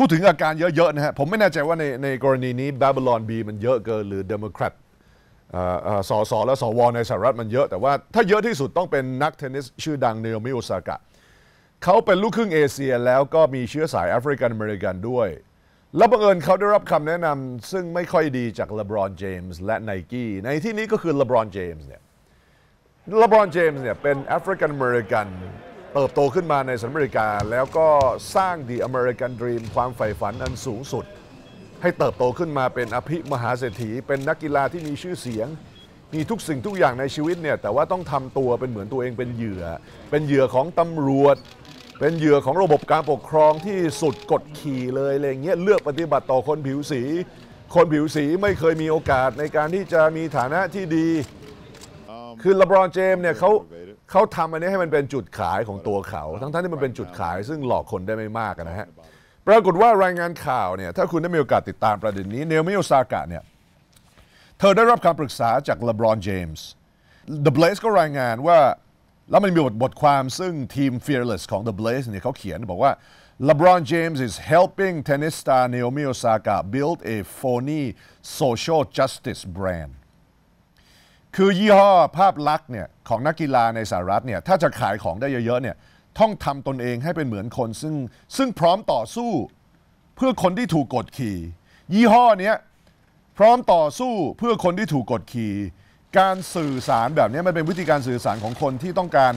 พูดถึงอาการเยอะๆนะฮะ ผมไม่แน่ใจว่าในในกรณีนี้บาบิลอนบีมันเยอะเกินหรือเดโมแครตสอสอและสวในสหรัฐมันเยอะแต่ว่าถ้าเยอะที่สุดต้องเป็นนักเทนนิส ชื่อดังเนลมิโอซากะเขาเป็นลูกครึ่งเอเชียแล้วก็มีเชื้อสายแอฟริกันอเมริกันด้วย แล้วบังเอิญเขาได้รับคำแนะนำซึ่งไม่ค่อยดีจากเลบรอนเจมส์และไนกี้ ในที่นี้ก็คือเลบรอนเจมส์เนี่ยเลบรอนเจมส์เนี่ยเป็นแอฟริกันอเมริกันเติบโตขึ้นมาในสหรัฐอเมริกา แล้วก็สร้าง The American Dream ความใฝ่ฝันอันสูงสุด ให้เติบโตขึ้นมาเป็นอภิมหาเศรษฐีเป็นนักกีฬาที่มีชื่อเสียงมีทุกสิ่งทุกอย่างในชีวิตเนี่ย แต่ว่าต้องทำตัวเป็นเหมือนตัวเองเป็นเหยื่อ เป็นเหยื่อของตำรวจ เป็นเหยื่อของระบบการปกครองที่สุดกดขี่เลยอะไรเงี้ยเลือกปฏิบัติต่อคนผิวสี คนผิวสีไม่เคยมีโอกาสในการที่จะมีฐานะที่ดีคือลบรอนเจม เนี่ยเขาเขาทำอันนี้ให้มันเป็นจุดขายของตัวเขา ทั้งๆทที่มันเป็นจุดขายซึ่งหลอกคนได้ไม่มากนะฮะปรากฏว่ารายงานข่าวเนี่ยถ้าคุณได้มีโอกาสติดตามประเด็นนี้เนลมิโอซากะเนี่ยเธอได้รับคำปรึกษาจากเลบรอนเจมส์ The Blaze ก็รายงานว่า แล้วมันมีบทบทความซึ่งทีม Fearless ของ The Blaze เนี่ยเขาเขียนบอกว่า LeBron James is helping tennis star Naomi Osaka build a phony social justice brand คือยี่ห้อภาพลักษณ์เนี่ยของนักกีฬาในสหรัฐเนี่ยถ้าจะขายของได้เยอะๆเนี่ยต้องทำตนเองให้เป็นเหมือนคนซึ่งซึ่งพร้อมต่อสู้เพื่อคนที่ถูกกดขี่ยี่ห้อนี้พร้อมต่อสู้เพื่อคนที่ถูกกดขี่การสื่อสารแบบนี้มันเป็นวิธีการสื่อสารของคนที่ต้องการ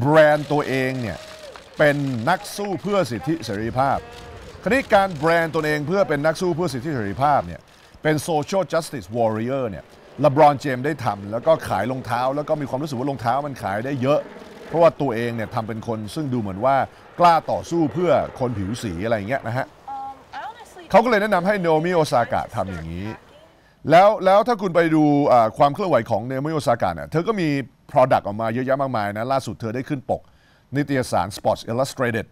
แบรนด์ตัวเองเนี่ยเป็นนักสู้เพื่อสิทธิเสรีภาพ ครินี้การแบรนด์ตัวเองเพื่อเป็นนักสู้เพื่อสิทธิเสรีภาพเนี่ยเป็น social justice warrior เนี่ยลบรอนเจมได้ทำแล้วก็ขายรองเท้า แล้วก็มีความรู้สึกว่ารองเท้ามันขายได้เยอะ เพราะว่าตัวเองเนี่ยทำเป็นคนซึ่งดูเหมือนว่ากล้าต่อสู้เพื่อคนผิวสีอะไรเงี้ยนะฮะเขาก็เลยแนะนำให้โอมิโอซากะทำอย่างนี้แล้วแล้วถ้าคุณไปดูความเคลื่อนไหวของโนมิโอซากะเนี่ยเธอก็มี Product ออกมาเยอะแยะมากมายนะล่าสุดเธอได้ขึ้นปกนิตยสาร Sports Illustrated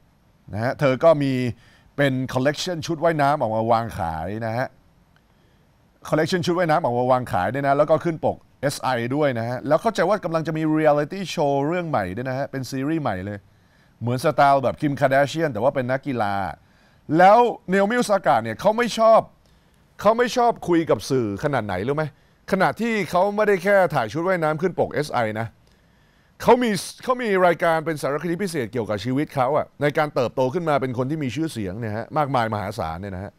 นะฮะเธอก็มีเป็นคอลเลกชันชุดว่ายน้ำออกมาวางขายนะฮะคอลเลกชันชุดว่ายน้ำออกมาวางขายด้วยนะ แล้วก็ขึ้นปก SI ด้วยนะฮะ แล้วเข้าใจว่ากำลังจะมีเรียลิตี้โชว์เรื่องใหม่ด้วยนะฮะ เป็นซีรีส์ใหม่เลย เหมือนสไตล์แบบคิมคาเดเชียน แต่ว่าเป็นนักกีฬา แล้วเนลมิลสากาเนี่ยเขาไม่ชอบ เขาไม่ชอบคุยกับสื่อขนาดไหนรู้ไหมขณะที่เขาไม่ได้แค่ถ่ายชุดว่ายน้ำขึ้นปก SI นะเขามีเขามีรายการเป็นสารคดีพิเศษเกี่ยวกับชีวิตเขาอะในการเติบโตขึ้นมาเป็นคนที่มีชื่อเสียงเนี่ยฮะมากมายมหาศาลเนี่ยนะฮะ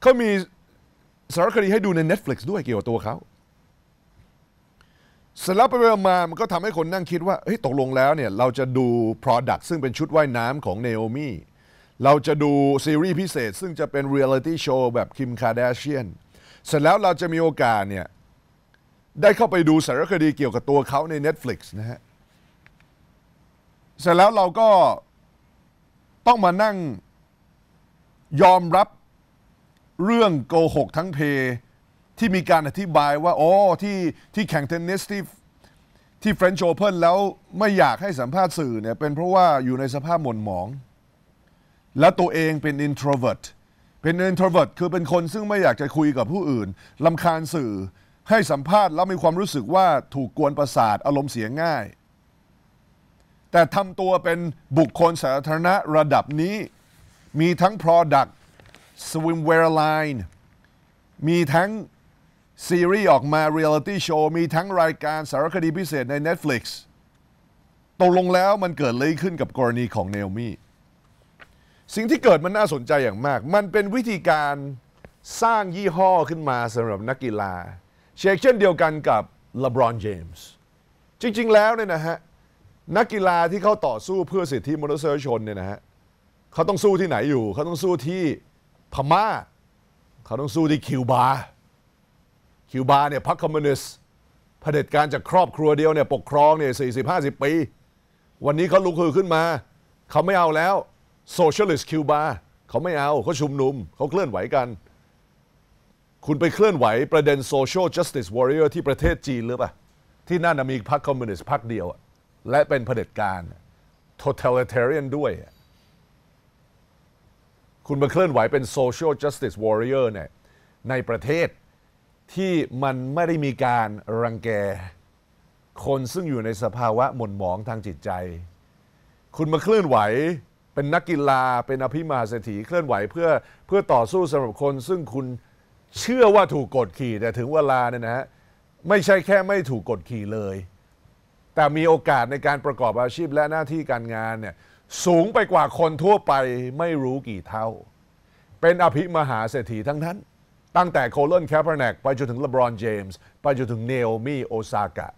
เขามีสารคดีให้ดูใน Netflix ด้วยเกี่ยวกับตัวเขาเสร็จแล้วไปมามันก็ทำให้คนนั่งคิดว่าเฮ้ยตกลงแล้วเนี่ยเราจะดู Product ซึ่งเป็นชุดว่ายน้ำของเนโอมี่เราจะดูซีรีส์พิเศษ ซึ่งจะเป็นเรียลิตี้โชว์แบบคิมคาเดเชียนเสร็จแล้วเราจะมีโอกาสเนี่ย ได้เข้าไปดูสารคดีเกี่ยวกับตัวเขาใน Netflix นะฮะเสร็จแล้วเราก็ต้องมานั่งยอมรับเรื่องโกหกทั้งเพ ที่มีการอธิบายว่าอ๋อที่ที่แข่งเทนนิสที่ที่เ f r ช n ์ h o p ่นแล้วไม่อยากให้สัมภาษณ์สื่อเนี่ยเป็นเพราะว่าอยู่ในสภาพหม่นหมอง และตัวเองเป็นอโทรเว v e r ตเป็นอโทรเว v e r ตคือเป็นคนซึ่งไม่อยากจะคุยกับผู้อื่นลำคาญสื่อให้สัมภาษณ์แล้วมีความรู้สึกว่าถูกกวนประสาทอารมณ์เสียง่าย แต่ทำตัวเป็นบุคคลสาธารณะระดับนี้ มีทั้ง Product วิมเวอร์ไลน์มีทั้งซีรีส์ออกมาเรียลิตี้โชว์มีทั้งรายการสารคดีพิเศษใน Netflix ตกลงแล้วมันเกิดอะไรขึ้นกับกรณีของเนลมี่ สิ่งที่เกิดมันน่าสนใจอย่างมาก มันเป็นวิธีการสร้างยี่ห้อขึ้นมาสำหรับนักกีฬาเชกเช่นเดียวกันกับเลบรอนเจมส์จริงๆแล้วเนี่ยนะฮะนักกีฬาที่เขาต่อสู้เพื่อสิทธิมนุษยชนเนี่ยนะฮะเขาต้องสู้ที่ไหนอยู่ เขาต้องสู้ที่พม่าเขาต้องสู้ที่คิวบาคิวบาเนี่ยพรรคคอมมิวนิสต์เผด็จการจากครอบครัวเดียวเนี่ยปกครองเนี่ยสี่สิบห้าสิบปี วันนี้เขาลุกฮือขึ้นมา เขาไม่เอาแล้วโซเชียลิสต์คิวบาเขาไม่เอาเขาชุมนุม เขาเคลื่อนไหวกัน คุณไปเคลื่อนไหวประเด็นโซเชียลจัสติสวอริเออร์ที่ประเทศจีนหรือเปล่าที่นั่นมีพรรคคอมมิวนิสต์พรรคเดียวและเป็นเผด็จการ totalitarian ด้วยคุณมาเคลื่อนไหวเป็น social justice warrior เนี่ยในประเทศที่มันไม่ได้มีการรังแกคนซึ่งอยู่ในสภาวะหม่นหมองทางจิตใจ คุณมาเคลื่อนไหวเป็นนักกีฬา เป็นอภิมาเศรษฐีเคลื่อนไหวเพื่อเพื่อต่อสู้สำหรับคน ซึ่งคุณเชื่อว่าถูกกดขี่แต่ถึงเวลาเนี่ยนะฮะไม่ใช่แค่ไม่ถูกกดขี่เลย แต่มีโอกาสในการประกอบอาชีพและหน้าที่การงานเนี่ยสูงไปกว่าคนทั่วไปไม่รู้กี่เท่า เป็นอภิมหาเศรษฐีทั้งนั้น ตั้งแต่โคลลนแคปเปอร์แนกไปจนถึงเลบรอนเจมส์ไปจนถึงเนโอมีโอซากะ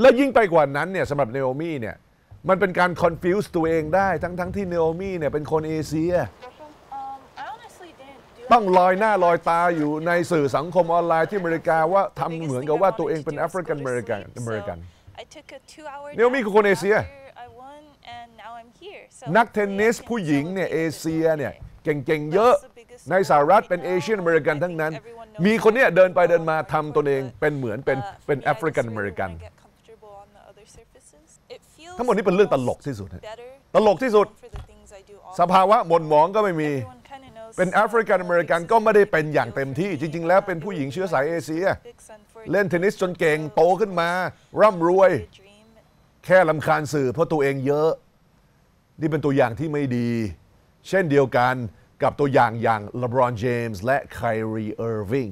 และยิ่งไปกว่านั้นเนี่ยสำหรับเนโอมีเนี่ยมันเป็นการคอนฟิวส์ตัวเองได้ทั้งทั้งที่เนโอมีเนี่ยเป็นคนเอเชียต้องลอยหน้าลอยตาอยู่ในสื่อสังคมออนไลน์ที่อเมริกาว่าทำเหมือนกับว่าตัวเองเป็นแอฟริกันอเมริกันอเมริกันเนโอมีคือคนเอเชีย so นักเทนนิสผู้หญิงเนี่ยเอเชียเนี่ย เก่งๆเยอะในสหรัฐเป็นเอเชียนอเมริกันทั้งนั้น มีคนเนี้ยเดินไปเดินมาทำตนเองเป็นเหมือนเป็นเป็นแอฟริกันอเมริกันทั้งหมดนี้เป็นเรื่องตลกที่สุดตลกที่สุด สภาวะหม่นหมองก็ไม่มีเป็นแอฟริกันอเมริกันก็ไม่ได้เป็นอย่างเต็มที่จริง ๆ แล้วเป็นผู้หญิงเชื้อสายเอเชีย เล่นเทนนิสจนเก่งโตขึ้นมา ร่ำรวย แค่ลำคาญสื่อเพราะตัวเองเยอะนี่เป็นตัวอย่างที่ไม่ดี เช่นเดียวกันกับตัวอย่างอย่างเลบรอนเจมส์และไคลรีเออร์วิง